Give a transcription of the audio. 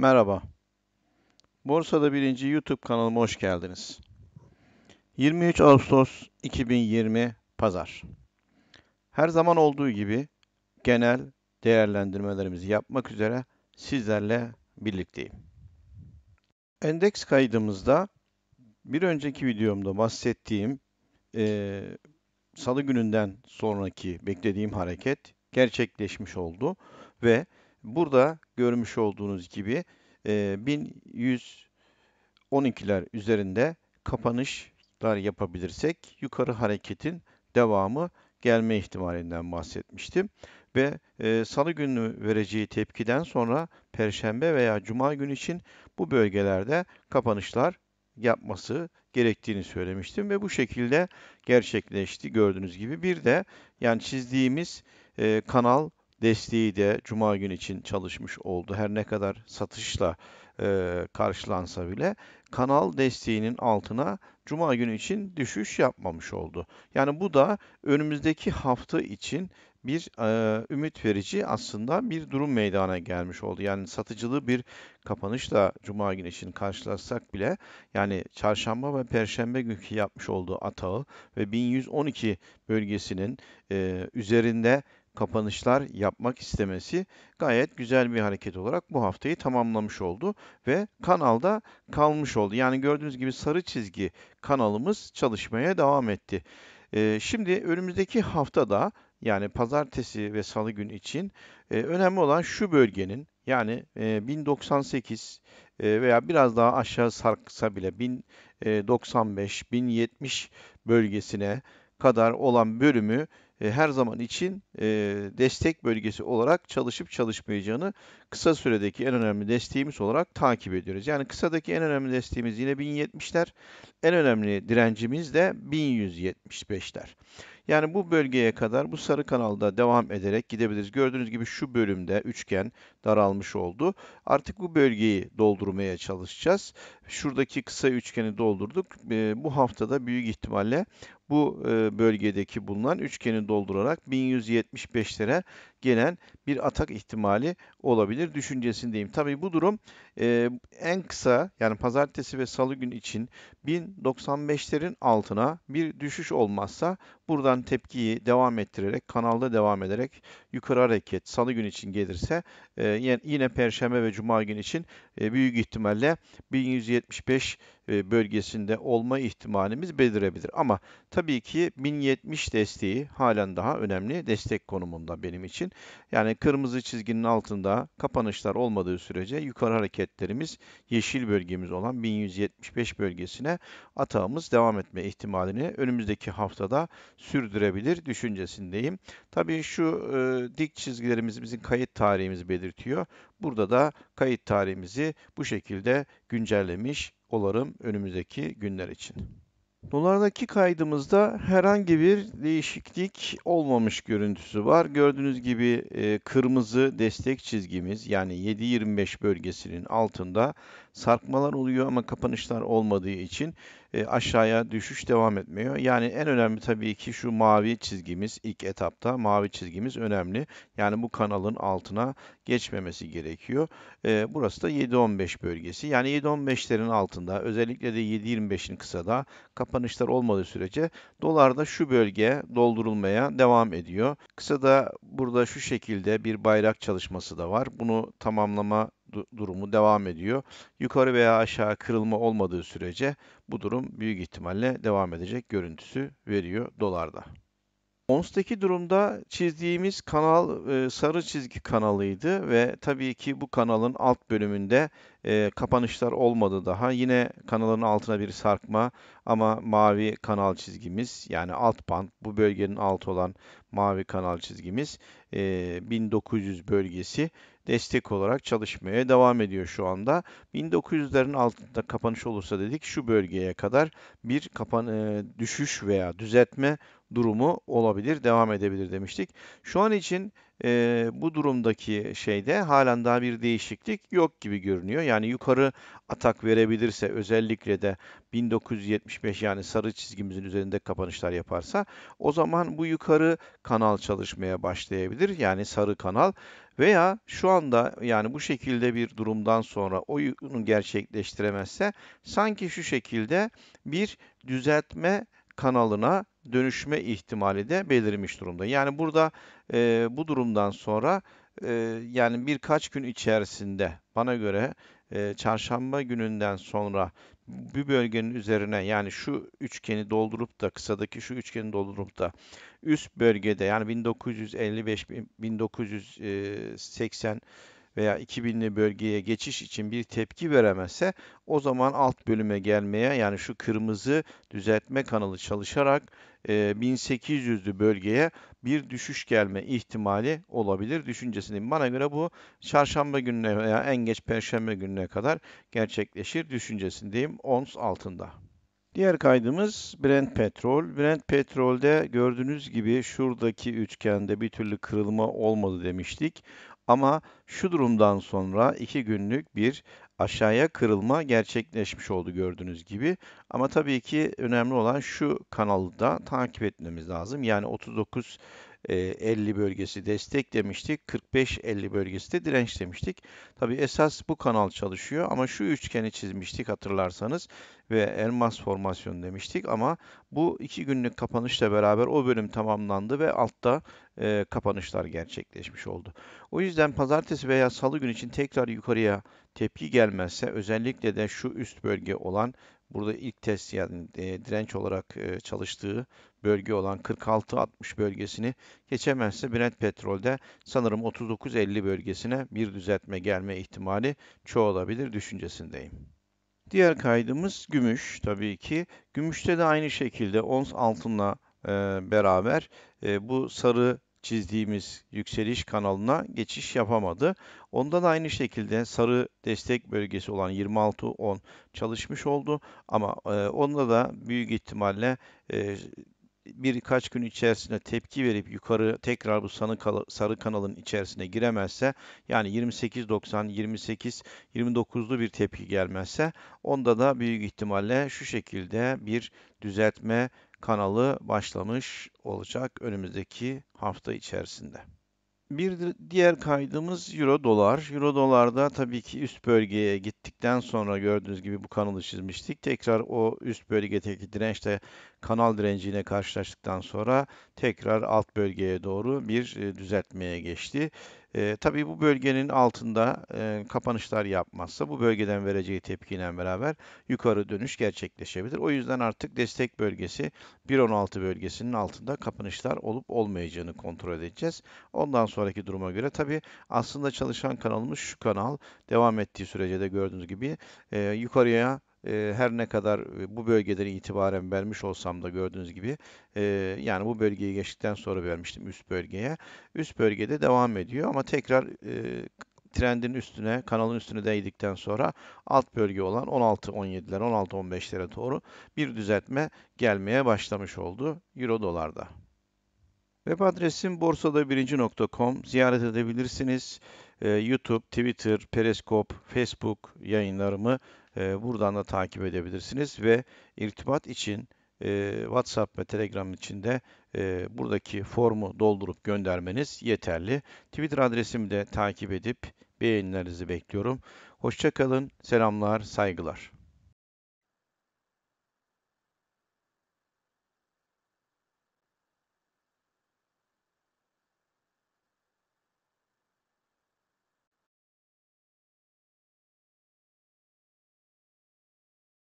Merhaba. Borsada Birinci YouTube kanalıma hoş geldiniz. 23 Ağustos 2020 Pazar. Her zaman olduğu gibi genel değerlendirmelerimizi yapmak üzere sizlerle birlikteyim. Endeks kaydımızda bir önceki videomda bahsettiğim e, salı gününden sonraki beklediğim hareket gerçekleşmiş oldu ve Burada görmüş olduğunuz gibi 1112'ler e, üzerinde kapanışlar yapabilirsek yukarı hareketin devamı gelme ihtimalinden bahsetmiştim. Ve e, salı günü vereceği tepkiden sonra perşembe veya cuma günü için bu bölgelerde kapanışlar yapması gerektiğini söylemiştim ve bu şekilde gerçekleşti gördüğünüz gibi. Bir de yani çizdiğimiz e, kanal desteği de Cuma günü için çalışmış oldu. Her ne kadar satışla e, karşılansa bile kanal desteğinin altına Cuma günü için düşüş yapmamış oldu. Yani bu da önümüzdeki hafta için bir e, ümit verici aslında bir durum meydana gelmiş oldu. Yani satıcılı bir kapanışla Cuma günü için karşılaşsak bile yani çarşamba ve perşembe günkü yapmış olduğu atağı ve 1112 bölgesinin e, üzerinde kapanışlar yapmak istemesi gayet güzel bir hareket olarak bu haftayı tamamlamış oldu ve kanalda kalmış oldu. Yani gördüğünüz gibi sarı çizgi kanalımız çalışmaya devam etti. Ee, şimdi önümüzdeki haftada yani pazartesi ve salı gün için e, önemli olan şu bölgenin yani e, 1098 e, veya biraz daha aşağı sarksa bile 1095-1070 e, bölgesine kadar olan bölümü e, her zaman için e, destek bölgesi olarak çalışıp çalışmayacağını kısa süredeki en önemli desteğimiz olarak takip ediyoruz. Yani kısadaki en önemli desteğimiz yine 1070'ler. En önemli direncimiz de 1175'ler. Yani bu bölgeye kadar bu sarı kanalda devam ederek gidebiliriz. Gördüğünüz gibi şu bölümde üçgen daralmış oldu. Artık bu bölgeyi doldurmaya çalışacağız. Şuradaki kısa üçgeni doldurduk. Ee, bu haftada büyük ihtimalle bu e, bölgedeki bulunan üçgeni doldurarak 1175 lira gelen bir atak ihtimali olabilir düşüncesindeyim. Tabi bu durum e, en kısa yani pazartesi ve salı gün için 1095'lerin altına bir düşüş olmazsa buradan tepkiyi devam ettirerek kanalda devam ederek yukarı hareket salı gün için gelirse e, yine, perşembe ve cuma gün için e, büyük ihtimalle 1175 e, bölgesinde olma ihtimalimiz belirebilir. Ama tabii ki 1070 desteği halen daha önemli destek konumunda benim için. Yani kırmızı çizginin altında kapanışlar olmadığı sürece yukarı hareketlerimiz yeşil bölgemiz olan 1175 bölgesine atağımız devam etme ihtimalini önümüzdeki haftada sürdürebilir düşüncesindeyim. Tabii şu e, dik çizgilerimiz bizim kayıt tarihimizi belirtiyor. Burada da kayıt tarihimizi bu şekilde güncellemiş olarım önümüzdeki günler için. Dolardaki kaydımızda herhangi bir değişiklik olmamış görüntüsü var. Gördüğünüz gibi e, kırmızı destek çizgimiz yani 7.25 bölgesinin altında sarkmalar oluyor ama kapanışlar olmadığı için e, aşağıya düşüş devam etmiyor. Yani en önemli tabii ki şu mavi çizgimiz ilk etapta mavi çizgimiz önemli. Yani bu kanalın altına geçmemesi gerekiyor. E, burası da 7.15 bölgesi. Yani 7.15'lerin altında özellikle de 7.25'in kısada kapanışlar olmadığı sürece dolarda şu bölge doldurulmaya devam ediyor. Kısada burada şu şekilde bir bayrak çalışması da var. Bunu tamamlama durumu devam ediyor. Yukarı veya aşağı kırılma olmadığı sürece bu durum büyük ihtimalle devam edecek görüntüsü veriyor dolarda. ONS'taki durumda çizdiğimiz kanal sarı çizgi kanalıydı ve tabii ki bu kanalın alt bölümünde e, kapanışlar olmadı daha. Yine kanalın altına bir sarkma ama mavi kanal çizgimiz yani alt band bu bölgenin altı olan mavi kanal çizgimiz e, ee, 1900 bölgesi destek olarak çalışmaya devam ediyor şu anda. 1900'lerin altında kapanış olursa dedik şu bölgeye kadar bir kapan e, düşüş veya düzeltme durumu olabilir, devam edebilir demiştik. Şu an için e, bu durumdaki şeyde halen daha bir değişiklik yok gibi görünüyor. Yani yukarı atak verebilirse özellikle de 1975 yani sarı çizgimizin üzerinde kapanışlar yaparsa o zaman bu yukarı kanal çalışmaya başlayabilir. Yani sarı kanal veya şu anda yani bu şekilde bir durumdan sonra oyunu gerçekleştiremezse sanki şu şekilde bir düzeltme kanalına dönüşme ihtimali de belirmiş durumda. Yani burada e, bu durumdan sonra e, yani birkaç gün içerisinde bana göre e, çarşamba gününden sonra bir bölgenin üzerine yani şu üçgeni doldurup da kısadaki şu üçgeni doldurup da üst bölgede yani 1955 1980 veya 2000'li bölgeye geçiş için bir tepki veremezse o zaman alt bölüme gelmeye yani şu kırmızı düzeltme kanalı çalışarak 1800'lü e, bölgeye bir düşüş gelme ihtimali olabilir düşüncesini. Bana göre bu çarşamba gününe veya en geç perşembe gününe kadar gerçekleşir düşüncesindeyim ons altında. Diğer kaydımız Brent petrol. Brent petrolde gördüğünüz gibi şuradaki üçgende bir türlü kırılma olmadı demiştik. Ama şu durumdan sonra iki günlük bir aşağıya kırılma gerçekleşmiş oldu gördüğünüz gibi. Ama tabii ki önemli olan şu kanalı da takip etmemiz lazım. Yani 39 50 e, bölgesi destek demiştik. 45-50 bölgesi de direnç demiştik. Tabii esas bu kanal çalışıyor ama şu üçgeni çizmiştik hatırlarsanız ve elmas formasyon demiştik ama bu iki günlük kapanışla beraber o bölüm tamamlandı ve altta e, kapanışlar gerçekleşmiş oldu. O yüzden pazartesi veya salı gün için tekrar yukarıya tepki gelmezse özellikle de şu üst bölge olan burada ilk test yani e, direnç olarak e, çalıştığı bölge olan 46-60 bölgesini geçemezse Brent petrolde sanırım 39-50 bölgesine bir düzeltme gelme ihtimali çoğalabilir düşüncesindeyim. Diğer kaydımız gümüş tabii ki. Gümüşte de aynı şekilde ons altınla e, beraber e, bu sarı çizdiğimiz yükseliş kanalına geçiş yapamadı. Onda da aynı şekilde sarı destek bölgesi olan 26.10 çalışmış oldu. Ama e, onda da büyük ihtimalle e, birkaç gün içerisinde tepki verip yukarı tekrar bu sarı, sarı kanalın içerisine giremezse yani 28.90, 28, 29'lu bir tepki gelmezse onda da büyük ihtimalle şu şekilde bir düzeltme kanalı başlamış olacak önümüzdeki hafta içerisinde. Bir diğer kaydımız Euro dolar. Euro dolarda tabii ki üst bölgeye gittikten sonra gördüğünüz gibi bu kanalı çizmiştik. Tekrar o üst bölgedeki dirençte kanal direnciyle karşılaştıktan sonra tekrar alt bölgeye doğru bir e, düzeltmeye geçti. E, tabii bu bölgenin altında e, kapanışlar yapmazsa bu bölgeden vereceği tepkiyle beraber yukarı dönüş gerçekleşebilir. O yüzden artık destek bölgesi 1.16 bölgesinin altında kapanışlar olup olmayacağını kontrol edeceğiz. Ondan sonraki duruma göre tabii aslında çalışan kanalımız şu kanal. Devam ettiği sürece de gördüğünüz gibi e, yukarıya her ne kadar bu bölgeden itibaren vermiş olsam da gördüğünüz gibi yani bu bölgeyi geçtikten sonra vermiştim üst bölgeye. Üst bölgede devam ediyor ama tekrar e, trendin üstüne, kanalın üstüne değdikten sonra alt bölge olan 16-17'ler, 16-15'lere doğru bir düzeltme gelmeye başlamış oldu Euro dolarda. Web adresim borsada 1com ziyaret edebilirsiniz. Ee, YouTube, Twitter, Periscope, Facebook yayınlarımı e, buradan da takip edebilirsiniz ve irtibat için e, WhatsApp ve Telegram içinde e, buradaki formu doldurup göndermeniz yeterli. Twitter adresimi de takip edip beğenilerinizi bekliyorum. Hoşçakalın, selamlar, saygılar.